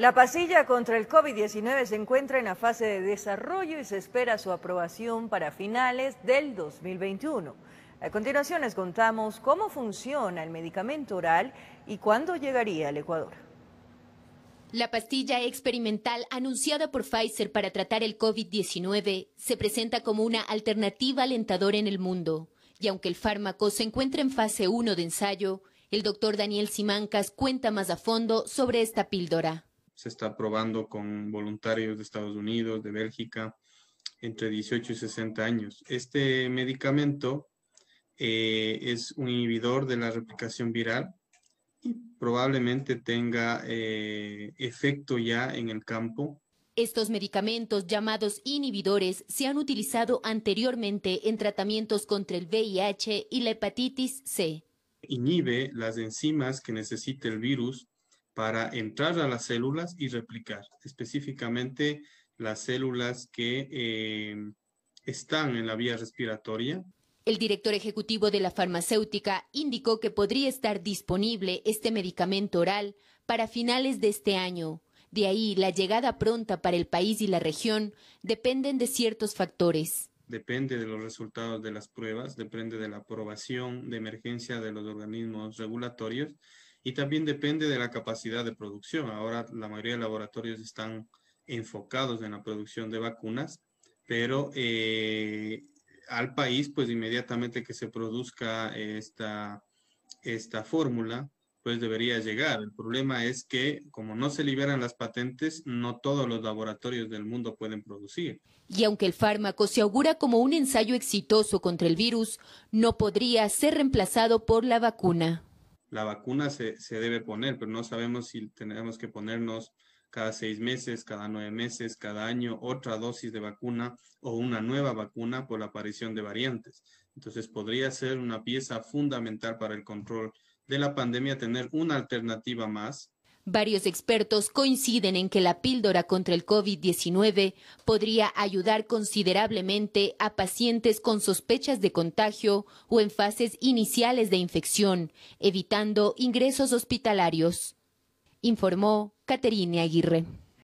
La pastilla contra el COVID-19 se encuentra en la fase de desarrollo y se espera su aprobación para finales del 2021. A continuación les contamos cómo funciona el medicamento oral y cuándo llegaría al Ecuador. La pastilla experimental anunciada por Pfizer para tratar el COVID-19 se presenta como una alternativa alentadora en el mundo. Y aunque el fármaco se encuentra en fase 1 de ensayo, el doctor Daniel Simancas cuenta más a fondo sobre esta píldora se está probando con voluntarios de Estados Unidos, de Bélgica, entre 18 y 60 años. Este medicamento eh, es un inhibidor de la replicación viral y probablemente tenga eh, efecto ya en el campo. Estos medicamentos llamados inhibidores se han utilizado anteriormente en tratamientos contra el VIH y la hepatitis C. Inhibe las enzimas que necesita el virus para entrar a las células y replicar, específicamente las células que eh, están en la vía respiratoria. El director ejecutivo de la farmacéutica indicó que podría estar disponible este medicamento oral para finales de este año. De ahí, la llegada pronta para el país y la región dependen de ciertos factores. Depende de los resultados de las pruebas, depende de la aprobación de emergencia de los organismos regulatorios y también depende de la capacidad de producción. Ahora la mayoría de laboratorios están enfocados en la producción de vacunas, pero eh, al país, pues inmediatamente que se produzca esta, esta fórmula, pues debería llegar. El problema es que como no se liberan las patentes, no todos los laboratorios del mundo pueden producir. Y aunque el fármaco se augura como un ensayo exitoso contra el virus, no podría ser reemplazado por la vacuna la vacuna se, debe poner, pero no sabemos si tenemos que ponernos cada seis meses, cada nueve meses, cada año otra dosis de vacuna o una nueva vacuna por la aparición de variantes. Entonces podría ser una pieza fundamental para el control de la pandemia tener una alternativa más Varios expertos coinciden en que la píldora contra el COVID-19 podría ayudar considerablemente a pacientes con sospechas de contagio o en fases iniciales de infección, evitando ingresos hospitalarios, informó Caterine Aguirre.